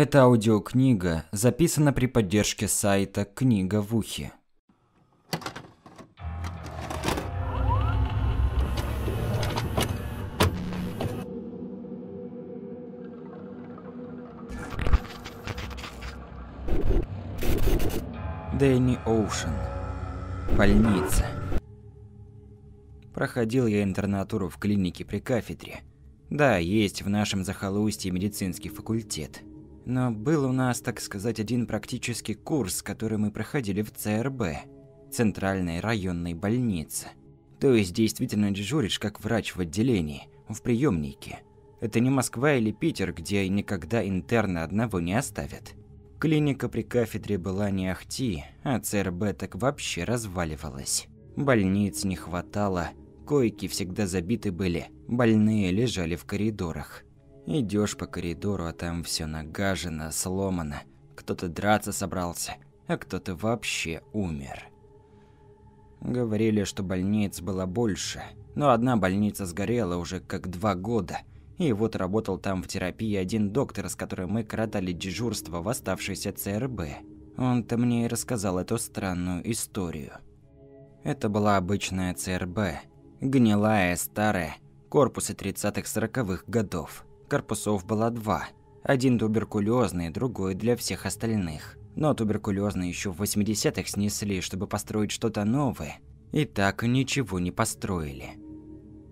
Эта аудиокнига записана при поддержке сайта «Книга в ухе». Дэнни Оушен. Больница. Проходил я интернатуру в клинике при кафедре. Да, есть в нашем захолустье медицинский факультет – но был у нас, так сказать, один практический курс, который мы проходили в ЦРБ, Центральной районной больнице. То есть действительно дежуришь как врач в отделении, в приемнике. Это не Москва или Питер, где никогда интерна одного не оставят. Клиника при кафедре была не ахти, а ЦРБ так вообще разваливалась. Больниц не хватало, койки всегда забиты были, больные лежали в коридорах. Идешь по коридору, а там все нагажено, сломано. Кто-то драться собрался, а кто-то вообще умер. Говорили, что больниц было больше, но одна больница сгорела уже как два года. И вот работал там в терапии один доктор, с которым мы коротали дежурство в оставшейся ЦРБ. Он-то мне и рассказал эту странную историю. Это была обычная ЦРБ. Гнилая, старая, корпусы 30-40-х годов. Корпусов было два. Один туберкулезный, другой для всех остальных. Но туберкулезный еще в 80-х снесли, чтобы построить что-то новое. И так ничего не построили.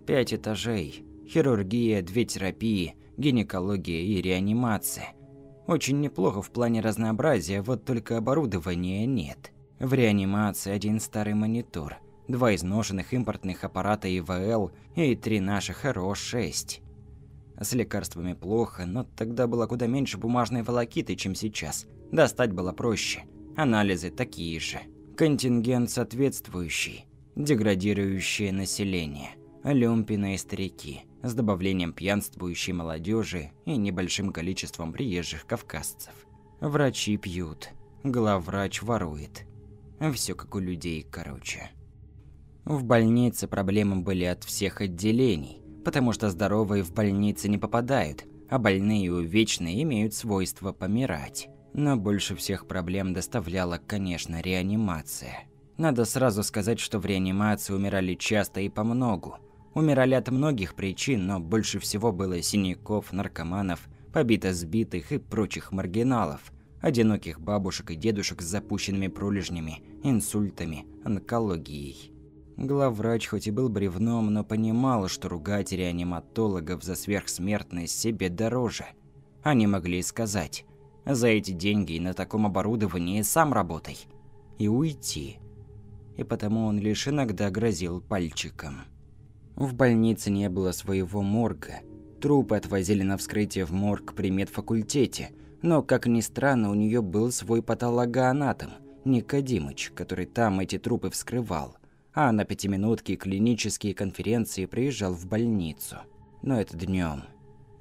Пять этажей. Хирургия, две терапии, гинекология и реанимация. Очень неплохо в плане разнообразия, вот только оборудования нет. В реанимации один старый монитор, два изношенных импортных аппарата ИВЛ и три наших РО-6. С лекарствами плохо, но тогда было куда меньше бумажной волокиты, чем сейчас. Достать было проще. Анализы такие же. Контингент соответствующий. Деградирующее население. Люмпины и старики. С добавлением пьянствующей молодежи и небольшим количеством приезжих кавказцев. Врачи пьют. Главврач ворует. Все как у людей, короче. В больнице проблемы были от всех отделений потому что здоровые в больницы не попадают, а больные и увечные имеют свойство помирать. Но больше всех проблем доставляла, конечно, реанимация. Надо сразу сказать, что в реанимации умирали часто и по многу. Умирали от многих причин, но больше всего было синяков, наркоманов, побито-сбитых и прочих маргиналов, одиноких бабушек и дедушек с запущенными пролежнями, инсультами, онкологией. Главврач хоть и был бревном, но понимал, что ругать реаниматологов за сверхсмертность себе дороже. Они могли сказать «За эти деньги и на таком оборудовании сам работай» и уйти. И потому он лишь иногда грозил пальчиком. В больнице не было своего морга. Трупы отвозили на вскрытие в морг при медфакультете, но, как ни странно, у нее был свой патологоанатом, Никодимыч, который там эти трупы вскрывал – а на пятиминутки клинические конференции приезжал в больницу. Но это днем.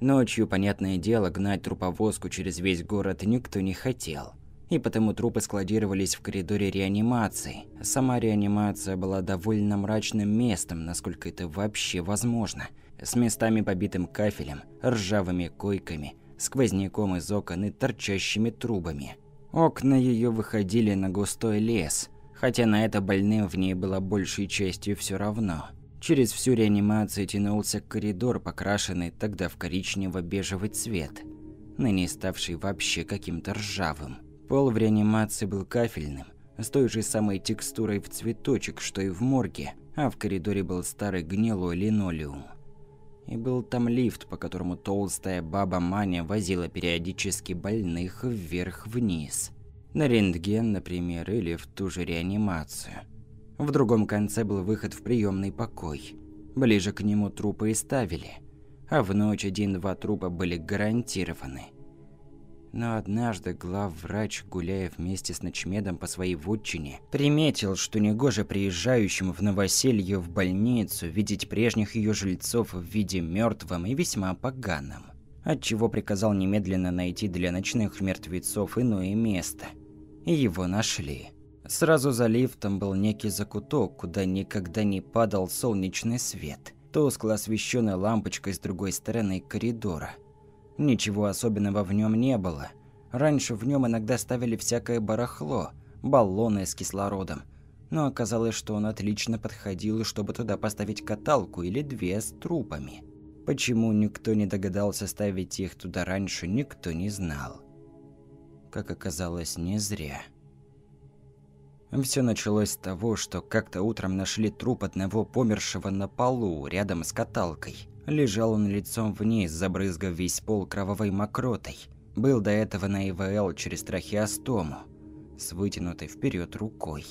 Ночью, понятное дело, гнать труповозку через весь город никто не хотел. И потому трупы складировались в коридоре реанимации. Сама реанимация была довольно мрачным местом, насколько это вообще возможно. С местами побитым кафелем, ржавыми койками, сквозняком из окон и торчащими трубами. Окна ее выходили на густой лес – хотя на это больным в ней было большей частью все равно. Через всю реанимацию тянулся коридор, покрашенный тогда в коричнево-бежевый цвет, ныне ставший вообще каким-то ржавым. Пол в реанимации был кафельным, с той же самой текстурой в цветочек, что и в морге, а в коридоре был старый гнилой линолеум. И был там лифт, по которому толстая баба Маня возила периодически больных вверх-вниз – на рентген, например, или в ту же реанимацию. В другом конце был выход в приемный покой. Ближе к нему трупы и ставили. А в ночь один-два трупа были гарантированы. Но однажды главврач, гуляя вместе с Ночмедом по своей вотчине, приметил, что негоже приезжающим в новоселье в больницу видеть прежних ее жильцов в виде мертвым и весьма поганым. Отчего приказал немедленно найти для ночных мертвецов иное место – и его нашли. Сразу за лифтом был некий закуток, куда никогда не падал солнечный свет, тускло освещенный лампочкой с другой стороны коридора. Ничего особенного в нем не было. Раньше в нем иногда ставили всякое барахло, баллоны с кислородом, но оказалось, что он отлично подходил, чтобы туда поставить каталку или две с трупами. Почему никто не догадался ставить их туда раньше, никто не знал как оказалось, не зря. Всё началось с того, что как-то утром нашли труп одного помершего на полу, рядом с каталкой. Лежал он лицом вниз, забрызгав весь пол кровавой мокротой. Был до этого на ИВЛ через трахеостому, с вытянутой вперед рукой.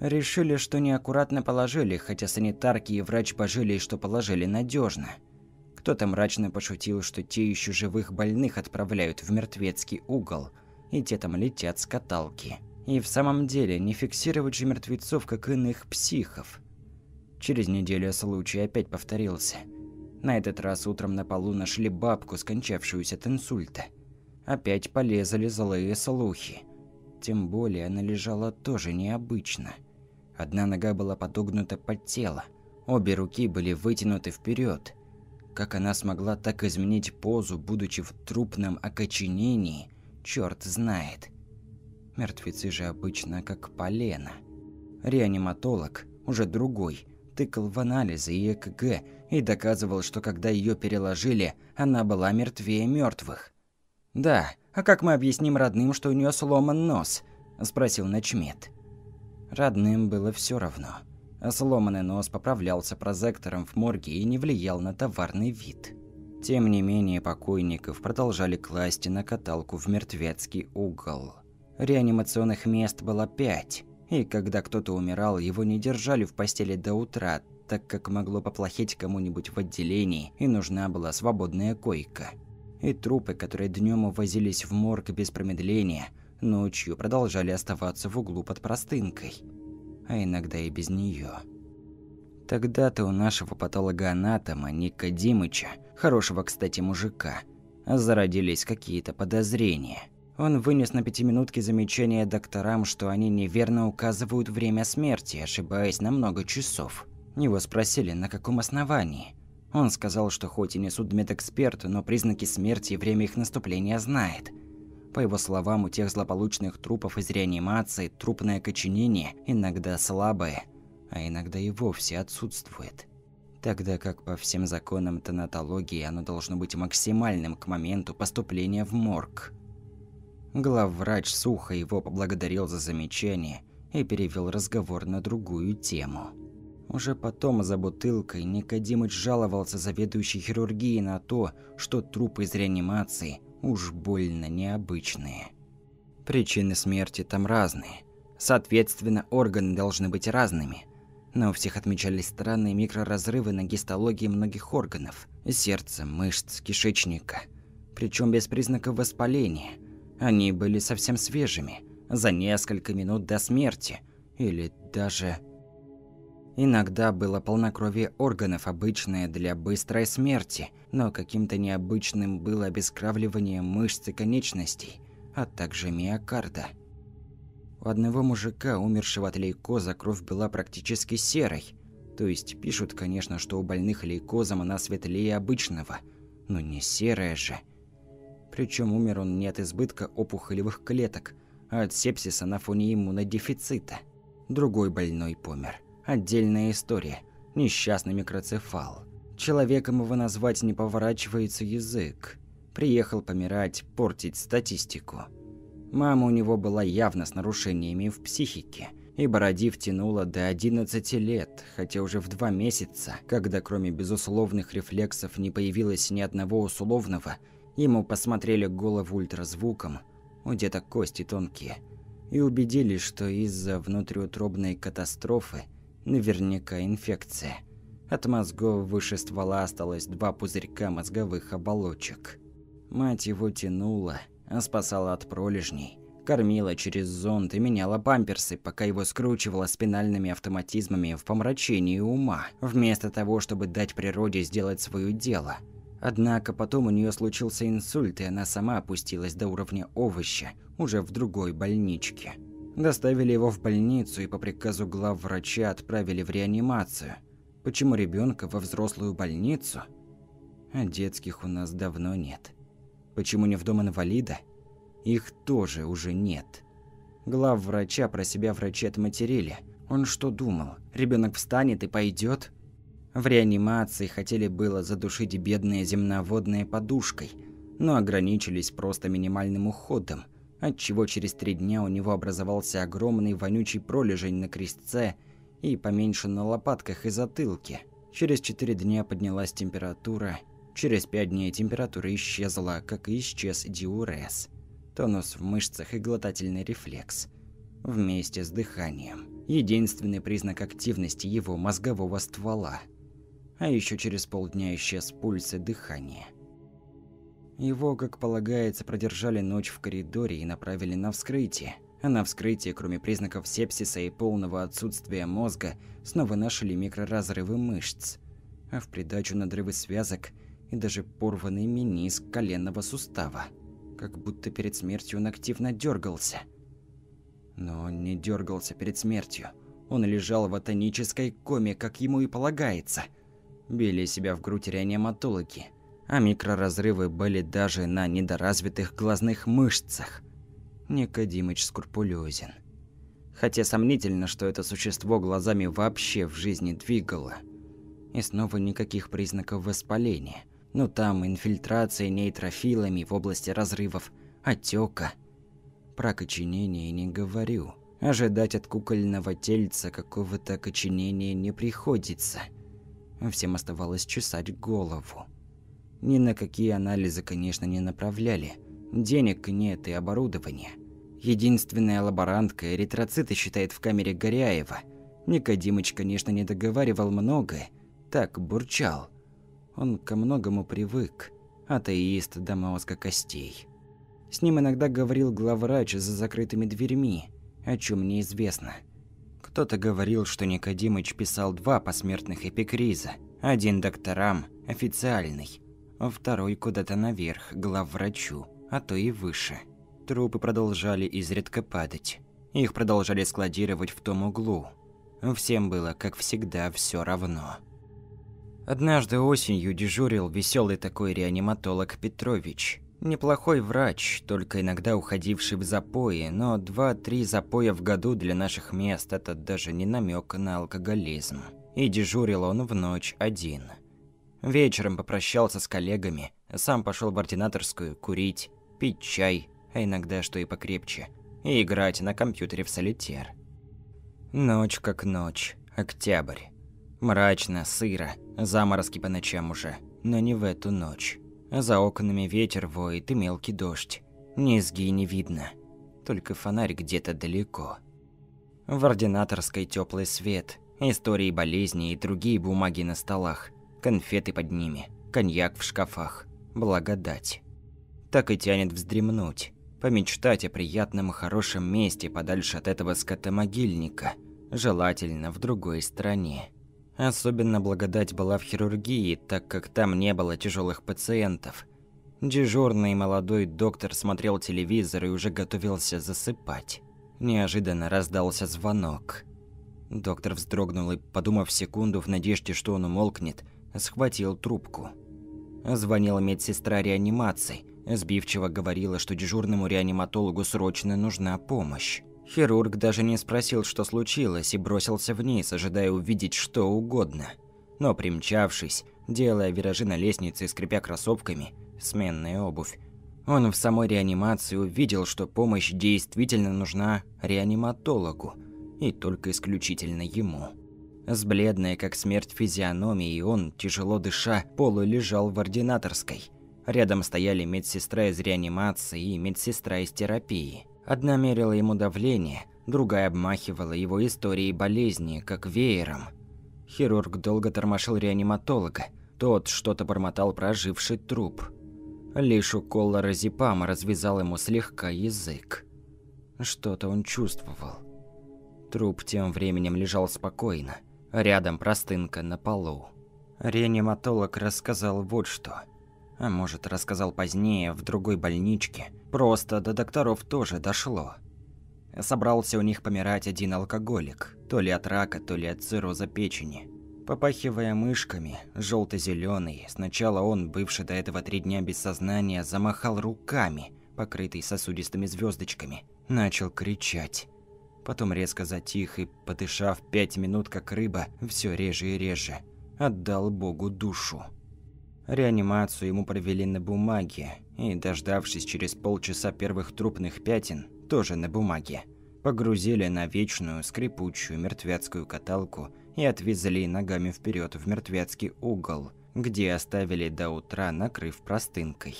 Решили, что неаккуратно положили, хотя санитарки и врач пожили, что положили надежно. Кто-то мрачно пошутил, что те ещё живых больных отправляют в мертвецкий угол – и те там летят с каталки. И в самом деле, не фиксировать же мертвецов, как иных психов. Через неделю случай опять повторился. На этот раз утром на полу нашли бабку, скончавшуюся от инсульта. Опять полезли злые слухи. Тем более она лежала тоже необычно. Одна нога была подогнута под тело, обе руки были вытянуты вперед. Как она смогла так изменить позу, будучи в трупном окоченении – черт знает. Мертвецы же обычно как полено. Реаниматолог, уже другой, тыкал в анализы и ЭКГ и доказывал, что когда ее переложили, она была мертвее мертвых. «Да, а как мы объясним родным, что у нее сломан нос?» – спросил Начмет. Родным было все равно. А сломанный нос поправлялся прозектором в морге и не влиял на товарный вид. Тем не менее, покойников продолжали класть на каталку в мертвецкий угол. Реанимационных мест было пять, и когда кто-то умирал, его не держали в постели до утра, так как могло поплохеть кому-нибудь в отделении, и нужна была свободная койка. И трупы, которые днем увозились в морг без промедления, ночью продолжали оставаться в углу под простынкой, а иногда и без нее. Тогда-то у нашего патолога-анатома Ника Димыча, хорошего, кстати, мужика, зародились какие-то подозрения. Он вынес на пятиминутке замечание докторам, что они неверно указывают время смерти, ошибаясь на много часов. Его спросили, на каком основании. Он сказал, что хоть и не судмедэксперт, но признаки смерти и время их наступления знает. По его словам, у тех злополучных трупов из реанимации трупное коченение, иногда слабое – а иногда и вовсе отсутствует. Тогда как по всем законам тонатологии оно должно быть максимальным к моменту поступления в морг. Главврач сухо его поблагодарил за замечание и перевел разговор на другую тему. Уже потом за бутылкой Никодимыч жаловался заведующей хирургии на то, что трупы из реанимации уж больно необычные. Причины смерти там разные. Соответственно, органы должны быть разными но у всех отмечались странные микроразрывы на гистологии многих органов – сердца, мышц, кишечника. Причем без признаков воспаления. Они были совсем свежими, за несколько минут до смерти, или даже… Иногда было полнокровие органов, обычное для быстрой смерти, но каким-то необычным было обескравливание мышц и конечностей, а также миокарда – у одного мужика, умершего от лейкоза, кровь была практически серой. То есть пишут, конечно, что у больных лейкозом она светлее обычного, но не серая же. Причем умер он не от избытка опухолевых клеток, а от сепсиса на фоне иммунодефицита. Другой больной помер. Отдельная история. Несчастный микроцефал. Человеком его назвать не поворачивается язык. Приехал помирать, портить статистику. Мама у него была явно с нарушениями в психике, и бороди втянула до 11 лет, хотя уже в два месяца, когда кроме безусловных рефлексов не появилось ни одного условного, ему посмотрели голову ультразвуком, у то кости тонкие, и убедились, что из-за внутриутробной катастрофы наверняка инфекция. От мозгов выше ствола осталось два пузырька мозговых оболочек. Мать его тянула, спасала от пролежней. Кормила через зонт и меняла памперсы, пока его скручивала спинальными автоматизмами в помрачении ума, вместо того, чтобы дать природе сделать свое дело. Однако потом у нее случился инсульт, и она сама опустилась до уровня овоща, уже в другой больничке. Доставили его в больницу и по приказу главврача отправили в реанимацию. Почему ребенка во взрослую больницу? А детских у нас давно нет. Почему не в дом инвалида? Их тоже уже нет. Глав врача про себя врачи отматерили. Он что думал? Ребенок встанет и пойдет? В реанимации хотели было задушить бедные земноводное подушкой, но ограничились просто минимальным уходом, отчего через три дня у него образовался огромный вонючий пролежень на крестце и поменьше на лопатках и затылке. Через четыре дня поднялась температура, Через пять дней температура исчезла, как и исчез диурез, тонус в мышцах и глотательный рефлекс, вместе с дыханием. Единственный признак активности его мозгового ствола. А еще через полдня исчез пульс и дыхание. Его, как полагается, продержали ночь в коридоре и направили на вскрытие. А на вскрытии, кроме признаков сепсиса и полного отсутствия мозга, снова нашли микроразрывы мышц. А в придачу надрывы связок – и даже порванный мениск коленного сустава. Как будто перед смертью он активно дергался. Но он не дергался перед смертью. Он лежал в атонической коме, как ему и полагается. Били себя в грудь реаниматологи. А микроразрывы были даже на недоразвитых глазных мышцах. Никодимыч скрупулезен. Хотя сомнительно, что это существо глазами вообще в жизни двигало. И снова никаких признаков воспаления. Ну там инфильтрация нейтрофилами в области разрывов, отека. Про коченение не говорю. Ожидать от кукольного тельца какого-то коченения не приходится. Всем оставалось чесать голову. Ни на какие анализы, конечно, не направляли. Денег нет и оборудования. Единственная лаборантка эритроциты считает в камере Горяева. Никодимыч, конечно, не договаривал многое, так бурчал – он ко многому привык, атеист до мозга костей. С ним иногда говорил главврач за закрытыми дверьми, о чем неизвестно. Кто-то говорил, что Никодимыч писал два посмертных эпикриза. Один докторам, официальный, а второй куда-то наверх, главврачу, а то и выше. Трупы продолжали изредка падать. Их продолжали складировать в том углу. Всем было, как всегда, все равно. Однажды осенью дежурил веселый такой реаниматолог Петрович. Неплохой врач, только иногда уходивший в запои, но 2-3 запоя в году для наших мест – это даже не намек на алкоголизм. И дежурил он в ночь один. Вечером попрощался с коллегами, сам пошел в ординаторскую курить, пить чай, а иногда что и покрепче, и играть на компьютере в солитер. Ночь как ночь, октябрь. Мрачно, сыро, заморозки по ночам уже, но не в эту ночь. За окнами ветер воет и мелкий дождь. Низги не видно, только фонарь где-то далеко. В ординаторской теплый свет, истории болезни и другие бумаги на столах, конфеты под ними, коньяк в шкафах, благодать. Так и тянет вздремнуть, помечтать о приятном и хорошем месте подальше от этого скотомогильника, желательно в другой стране. Особенно благодать была в хирургии, так как там не было тяжелых пациентов. Дежурный молодой доктор смотрел телевизор и уже готовился засыпать. Неожиданно раздался звонок. Доктор вздрогнул и, подумав секунду в надежде, что он умолкнет, схватил трубку. Звонила медсестра реанимации, сбивчиво говорила, что дежурному реаниматологу срочно нужна помощь. Хирург даже не спросил, что случилось, и бросился вниз, ожидая увидеть что угодно. Но примчавшись, делая виражи на лестнице и скрипя кроссовками, сменная обувь, он в самой реанимации увидел, что помощь действительно нужна реаниматологу, и только исключительно ему. С бледной, как смерть физиономией, он, тяжело дыша, полулежал в ординаторской. Рядом стояли медсестра из реанимации и медсестра из терапии. Одна мерила ему давление, другая обмахивала его историей болезни, как веером. Хирург долго тормошил реаниматолога, тот что-то бормотал про оживший труп. Лишь укол лоразепама развязал ему слегка язык. Что-то он чувствовал. Труп тем временем лежал спокойно, рядом простынка на полу. Реаниматолог рассказал вот что – а может, рассказал позднее в другой больничке. Просто до докторов тоже дошло. Собрался у них помирать один алкоголик, то ли от рака, то ли от цирроза печени. Попахивая мышками, желто зеленый сначала он, бывший до этого три дня без сознания, замахал руками, покрытый сосудистыми звездочками, начал кричать. Потом резко затих и, подышав пять минут как рыба, все реже и реже, отдал Богу душу. Реанимацию ему провели на бумаге, и, дождавшись через полчаса первых трупных пятен, тоже на бумаге, погрузили на вечную скрипучую мертвецкую каталку и отвезли ногами вперед в мертвецкий угол, где оставили до утра, накрыв простынкой.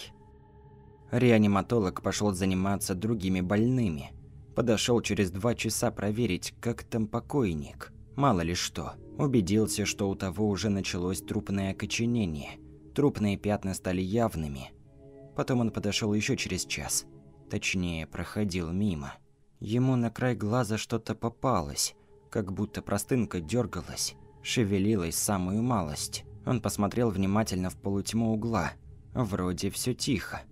Реаниматолог пошел заниматься другими больными. Подошел через два часа проверить, как там покойник. Мало ли что. Убедился, что у того уже началось трупное окоченение – Трупные пятна стали явными. Потом он подошел еще через час. Точнее, проходил мимо. Ему на край глаза что-то попалось, как будто простынка дергалась, шевелилась самую малость. Он посмотрел внимательно в полутьму угла. Вроде все тихо.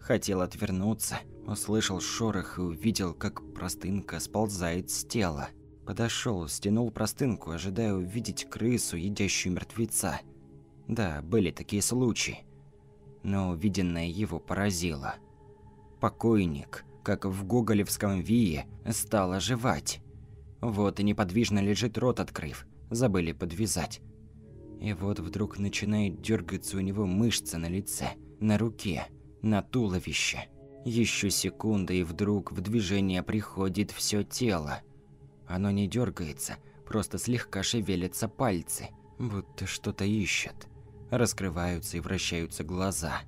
Хотел отвернуться, услышал шорох и увидел, как простынка сползает с тела. Подошел, стянул простынку, ожидая увидеть крысу, едящую мертвеца. Да, были такие случаи. Но увиденное его поразило. Покойник, как в гоголевском вие, стал оживать. Вот и неподвижно лежит рот открыв, забыли подвязать. И вот вдруг начинает дергаться у него мышца на лице, на руке, на туловище. Еще секунда, и вдруг в движение приходит все тело. Оно не дергается, просто слегка шевелятся пальцы, будто что-то ищет раскрываются и вращаются глаза.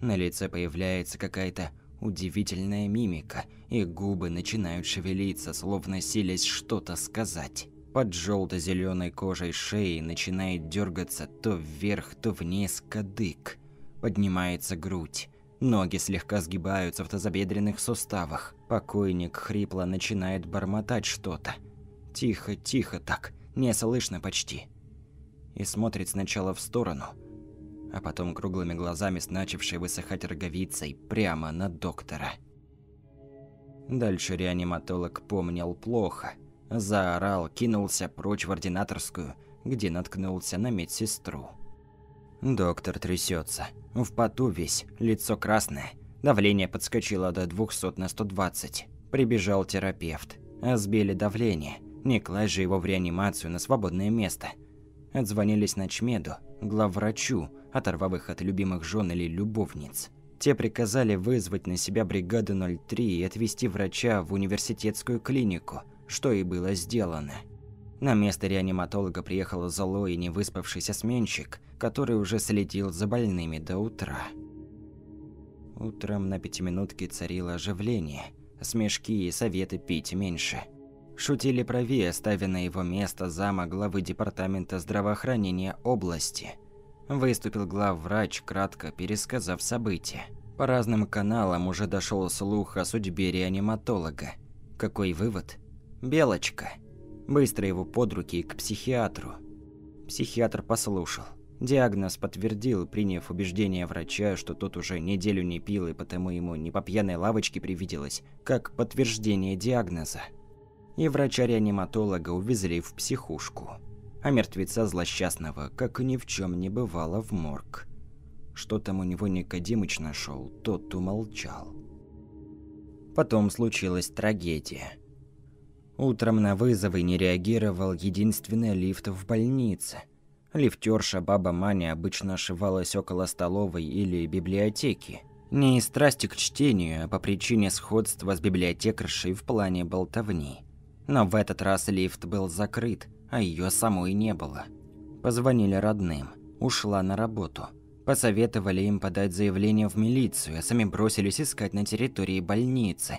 На лице появляется какая-то удивительная мимика, и губы начинают шевелиться, словно силясь что-то сказать. Под желто-зеленой кожей шеи начинает дергаться то вверх, то вниз кадык. Поднимается грудь. Ноги слегка сгибаются в тазобедренных суставах. Покойник хрипло начинает бормотать что-то. Тихо-тихо так, не слышно почти и смотрит сначала в сторону, а потом круглыми глазами с начавшей высыхать роговицей прямо на доктора. Дальше реаниматолог помнил плохо, заорал, кинулся прочь в ординаторскую, где наткнулся на медсестру. Доктор трясется, в поту весь, лицо красное, давление подскочило до 200 на 120. Прибежал терапевт, сбили давление, не класть же его в реанимацию на свободное место – отзвонились ночмеду, главврачу, оторвав их от любимых жен или любовниц. Те приказали вызвать на себя бригаду 03 и отвезти врача в университетскую клинику, что и было сделано. На место реаниматолога приехал злой и невыспавшийся сменщик, который уже следил за больными до утра. Утром на пятиминутке царило оживление, смешки и советы пить меньше – Шутили правее, ставя на его место зама главы департамента здравоохранения области. Выступил главврач, кратко пересказав события. По разным каналам уже дошел слух о судьбе реаниматолога. Какой вывод? Белочка. Быстро его под руки к психиатру. Психиатр послушал. Диагноз подтвердил, приняв убеждение врача, что тот уже неделю не пил и потому ему не по пьяной лавочке привиделось, как подтверждение диагноза и врача-реаниматолога увезли в психушку, а мертвеца злосчастного, как ни в чем не бывало, в морг. Что там у него Никодимыч нашел, тот умолчал. Потом случилась трагедия. Утром на вызовы не реагировал единственный лифт в больнице. Лифтерша баба Маня обычно ошивалась около столовой или библиотеки. Не из страсти к чтению, а по причине сходства с библиотекаршей в плане болтовни. Но в этот раз лифт был закрыт, а ее самой не было. Позвонили родным, ушла на работу. Посоветовали им подать заявление в милицию, а сами бросились искать на территории больницы,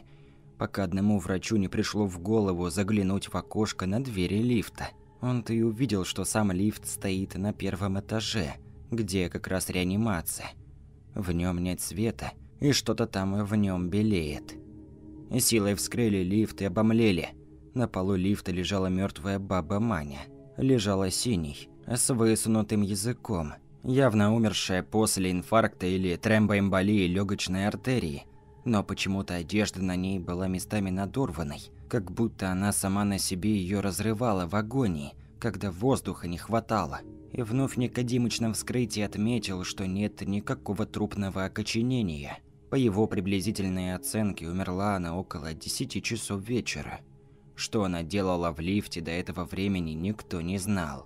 пока одному врачу не пришло в голову заглянуть в окошко на двери лифта. Он-то и увидел, что сам лифт стоит на первом этаже, где как раз реанимация. В нем нет света, и что-то там в нем белеет. Силой вскрыли лифт и обомлели – на полу лифта лежала мертвая баба Маня. Лежала синий, с высунутым языком, явно умершая после инфаркта или тромбоэмболии легочной артерии. Но почему-то одежда на ней была местами надорванной, как будто она сама на себе ее разрывала в агонии, когда воздуха не хватало. И вновь Никодимыч на вскрытии отметил, что нет никакого трупного окоченения. По его приблизительной оценке умерла она около 10 часов вечера. Что она делала в лифте до этого времени, никто не знал.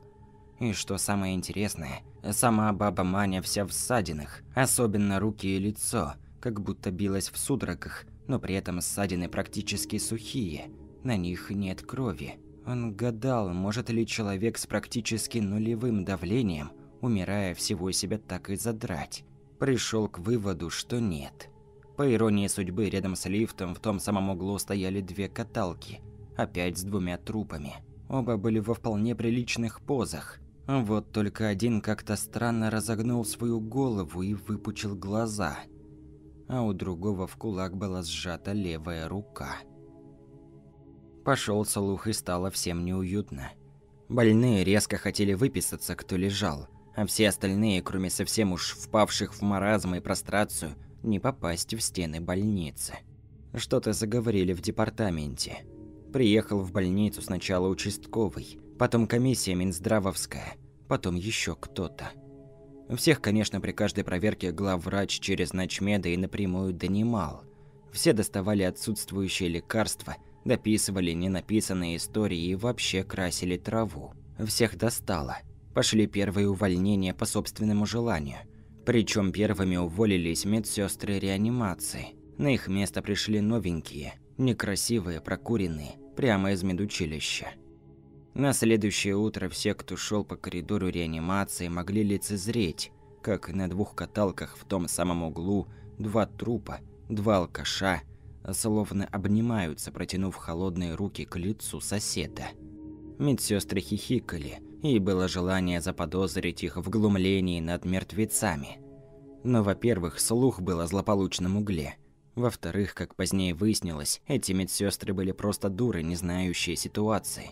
И что самое интересное, сама баба Маня вся в ссадинах, особенно руки и лицо, как будто билась в судорогах, но при этом ссадины практически сухие, на них нет крови. Он гадал, может ли человек с практически нулевым давлением, умирая всего себя так и задрать. Пришел к выводу, что нет. По иронии судьбы, рядом с лифтом в том самом углу стояли две каталки – опять с двумя трупами. Оба были во вполне приличных позах. Вот только один как-то странно разогнул свою голову и выпучил глаза. А у другого в кулак была сжата левая рука. Пошел слух и стало всем неуютно. Больные резко хотели выписаться, кто лежал, а все остальные, кроме совсем уж впавших в маразм и прострацию, не попасть в стены больницы. Что-то заговорили в департаменте. Приехал в больницу сначала участковый, потом комиссия Минздравовская, потом еще кто-то. Всех, конечно, при каждой проверке главврач через ночмеды и напрямую донимал. Все доставали отсутствующие лекарства, дописывали ненаписанные истории и вообще красили траву. Всех достало. Пошли первые увольнения по собственному желанию. Причем первыми уволились медсестры реанимации. На их место пришли новенькие, некрасивые, прокуренные, прямо из медучилища. На следующее утро все, кто шел по коридору реанимации, могли лицезреть, как на двух каталках в том самом углу два трупа, два алкаша, словно обнимаются, протянув холодные руки к лицу соседа. Медсестры хихикали, и было желание заподозрить их в глумлении над мертвецами. Но, во-первых, слух был о злополучном угле – во-вторых, как позднее выяснилось, эти медсестры были просто дуры, не знающие ситуации.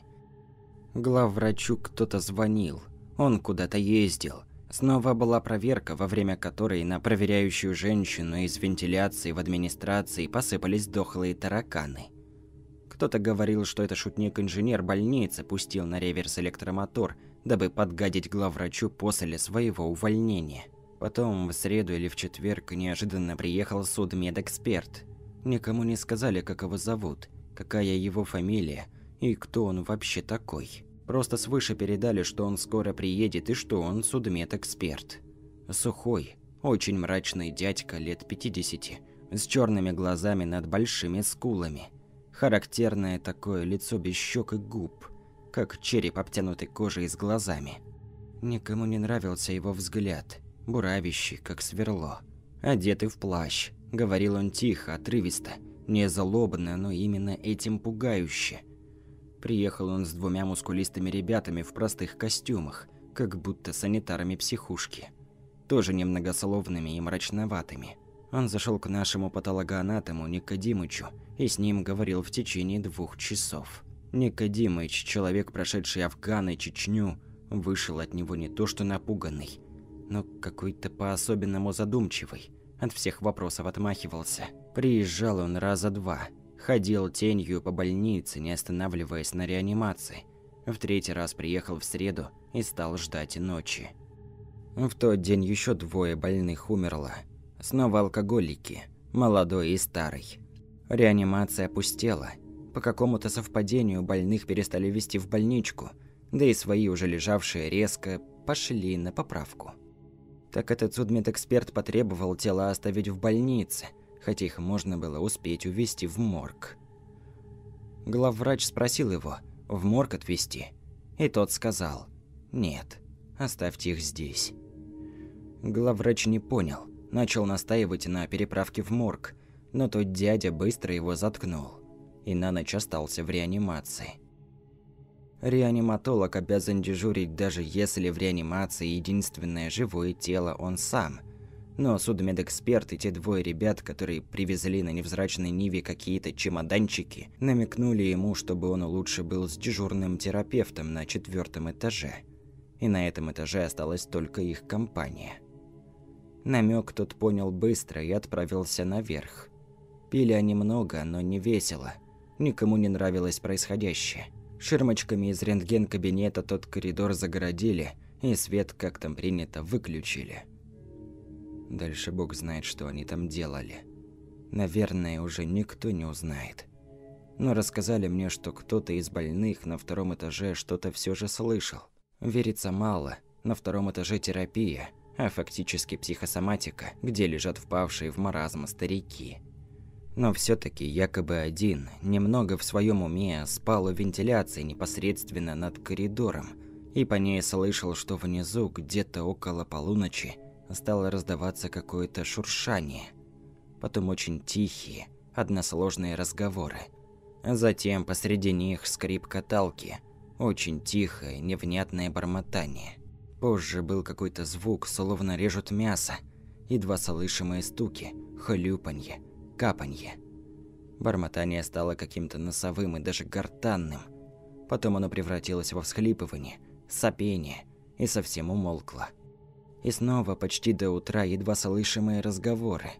Главврачу кто-то звонил, он куда-то ездил. Снова была проверка, во время которой на проверяющую женщину из вентиляции в администрации посыпались дохлые тараканы. Кто-то говорил, что это шутник-инженер больницы пустил на реверс электромотор, дабы подгадить главврачу после своего увольнения. Потом в среду или в четверг неожиданно приехал судмедэксперт. Никому не сказали, как его зовут, какая его фамилия и кто он вообще такой. Просто свыше передали, что он скоро приедет и что он судмедэксперт. Сухой, очень мрачный дядька лет 50, с черными глазами над большими скулами. Характерное такое лицо без щек и губ, как череп, обтянутый кожей с глазами. Никому не нравился его взгляд – буравящий, как сверло, одетый в плащ. Говорил он тихо, отрывисто, не злобно, но именно этим пугающе. Приехал он с двумя мускулистыми ребятами в простых костюмах, как будто санитарами психушки. Тоже немногословными и мрачноватыми. Он зашел к нашему патологоанатому Никодимычу и с ним говорил в течение двух часов. Никодимыч, человек, прошедший Афган и Чечню, вышел от него не то что напуганный, но какой-то по-особенному задумчивый. От всех вопросов отмахивался. Приезжал он раза два. Ходил тенью по больнице, не останавливаясь на реанимации. В третий раз приехал в среду и стал ждать ночи. В тот день еще двое больных умерло. Снова алкоголики, молодой и старый. Реанимация опустела. По какому-то совпадению больных перестали вести в больничку, да и свои уже лежавшие резко пошли на поправку так этот судмедэксперт потребовал тела оставить в больнице, хотя их можно было успеть увезти в морг. Главврач спросил его, в морг отвезти, и тот сказал «Нет, оставьте их здесь». Главврач не понял, начал настаивать на переправке в морг, но тот дядя быстро его заткнул, и на ночь остался в реанимации. Реаниматолог обязан дежурить даже если в реанимации единственное живое тело он сам. Но судмедэксперт и те двое ребят, которые привезли на невзрачной Ниве какие-то чемоданчики, намекнули ему, чтобы он лучше был с дежурным терапевтом на четвертом этаже. И на этом этаже осталась только их компания. Намек тот понял быстро и отправился наверх. Пили они много, но не весело. Никому не нравилось происходящее. Ширмочками из рентген-кабинета тот коридор загородили, и свет, как там принято, выключили. Дальше бог знает, что они там делали. Наверное, уже никто не узнает. Но рассказали мне, что кто-то из больных на втором этаже что-то все же слышал. Верится мало, на втором этаже терапия, а фактически психосоматика, где лежат впавшие в маразм старики но все-таки якобы один, немного в своем уме, спал у вентиляции непосредственно над коридором, и по ней слышал, что внизу, где-то около полуночи, стало раздаваться какое-то шуршание. Потом очень тихие, односложные разговоры. Затем посреди них скрип каталки, очень тихое, невнятное бормотание. Позже был какой-то звук, словно режут мясо, едва слышимые стуки, хлюпанье – капанье. Бормотание стало каким-то носовым и даже гортанным. Потом оно превратилось во всхлипывание, сопение и совсем умолкло. И снова почти до утра едва слышимые разговоры.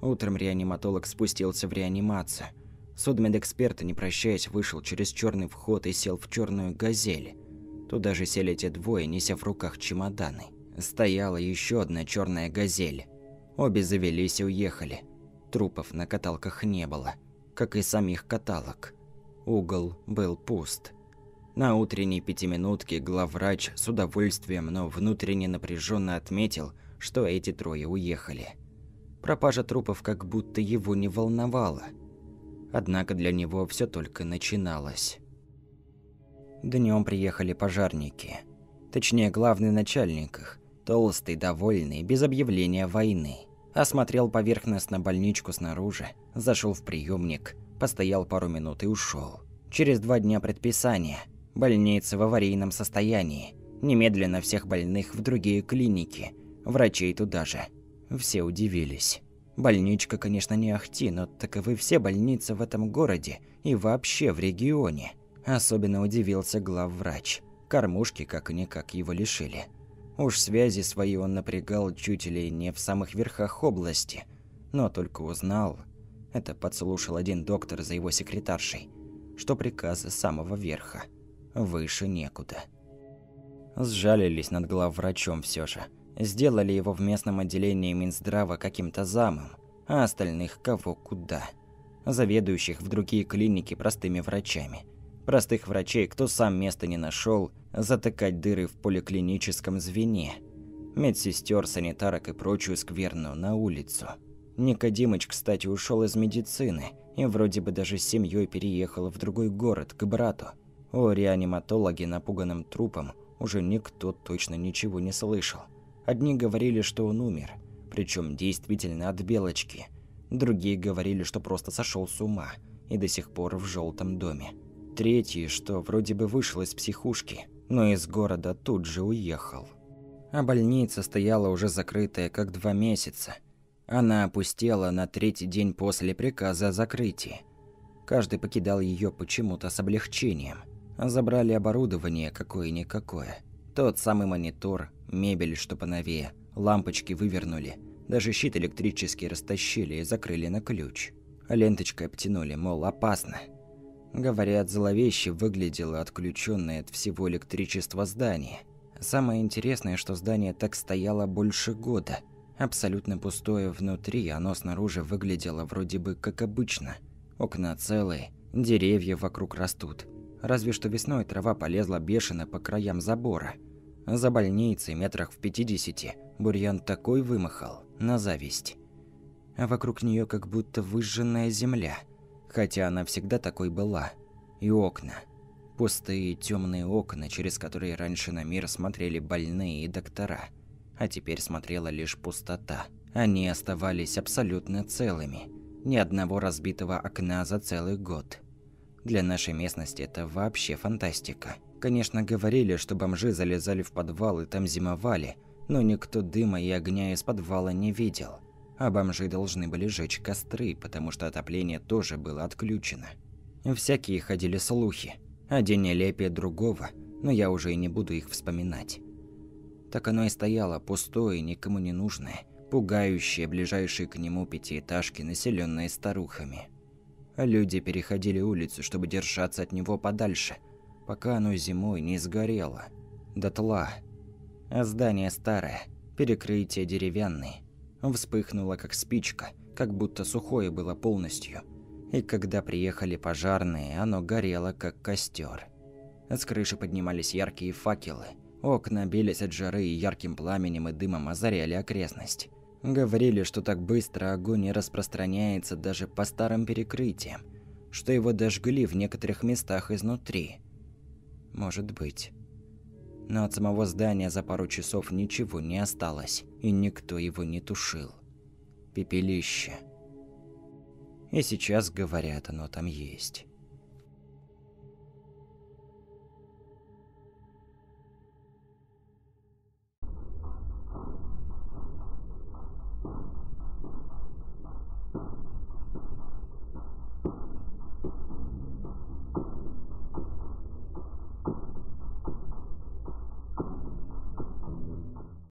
Утром реаниматолог спустился в реанимацию. Судмедэксперт, не прощаясь, вышел через черный вход и сел в черную газель. Туда же сели те двое, неся в руках чемоданы. Стояла еще одна черная газель. Обе завелись и уехали. Трупов на каталках не было, как и самих каталок. Угол был пуст. На утренней пятиминутке главврач с удовольствием, но внутренне напряженно отметил, что эти трое уехали. Пропажа трупов как будто его не волновала. Однако для него все только начиналось. Днем приехали пожарники. Точнее, главный начальник их, толстый, довольный, без объявления войны. Осмотрел поверхностно больничку снаружи, зашел в приемник, постоял пару минут и ушел. Через два дня предписания. Больница в аварийном состоянии. Немедленно всех больных в другие клиники. Врачей туда же. Все удивились. Больничка, конечно, не ахти, но таковы все больницы в этом городе и вообще в регионе. Особенно удивился главврач. Кормушки как-никак его лишили. Уж связи свои он напрягал чуть ли не в самых верхах области, но только узнал, это подслушал один доктор за его секретаршей, что приказы самого верха, выше некуда. Сжалились над главврачом все же, сделали его в местном отделении Минздрава каким-то замом, а остальных кого куда. Заведующих в другие клиники простыми врачами – простых врачей, кто сам места не нашел, затыкать дыры в поликлиническом звене, медсестер, санитарок и прочую скверную на улицу. Никодимыч, кстати, ушел из медицины и вроде бы даже с семьей переехал в другой город к брату. О реаниматологе, напуганным трупом, уже никто точно ничего не слышал. Одни говорили, что он умер, причем действительно от белочки. Другие говорили, что просто сошел с ума и до сих пор в желтом доме. Третий, что вроде бы вышел из психушки, но из города тут же уехал. А больница стояла уже закрытая как два месяца. Она опустела на третий день после приказа о закрытии. Каждый покидал ее почему-то с облегчением. Забрали оборудование какое-никакое. Тот самый монитор, мебель, что поновее, лампочки вывернули, даже щит электрический растащили и закрыли на ключ. Ленточкой обтянули, мол, опасно. Говорят, зловеще выглядело отключенное от всего электричества здание. Самое интересное, что здание так стояло больше года. Абсолютно пустое внутри, оно снаружи выглядело вроде бы как обычно. Окна целые, деревья вокруг растут. Разве что весной трава полезла бешено по краям забора. За больницей метрах в 50 бурьян такой вымахал, на зависть. А вокруг нее как будто выжженная земля – хотя она всегда такой была. И окна. Пустые темные окна, через которые раньше на мир смотрели больные и доктора. А теперь смотрела лишь пустота. Они оставались абсолютно целыми. Ни одного разбитого окна за целый год. Для нашей местности это вообще фантастика. Конечно, говорили, что бомжи залезали в подвал и там зимовали, но никто дыма и огня из подвала не видел а бомжи должны были жечь костры, потому что отопление тоже было отключено. Всякие ходили слухи, один нелепее другого, но я уже и не буду их вспоминать. Так оно и стояло, пустое, никому не нужное, пугающее ближайшие к нему пятиэтажки, населенные старухами. Люди переходили улицу, чтобы держаться от него подальше, пока оно зимой не сгорело. Дотла. А здание старое, перекрытие деревянное вспыхнула как спичка, как будто сухое было полностью. И когда приехали пожарные, оно горело как костер. С крыши поднимались яркие факелы. Окна бились от жары и ярким пламенем и дымом озаряли окрестность. Говорили, что так быстро огонь не распространяется даже по старым перекрытиям, что его дожгли в некоторых местах изнутри. Может быть но от самого здания за пару часов ничего не осталось, и никто его не тушил. Пепелище. И сейчас, говорят, оно там есть.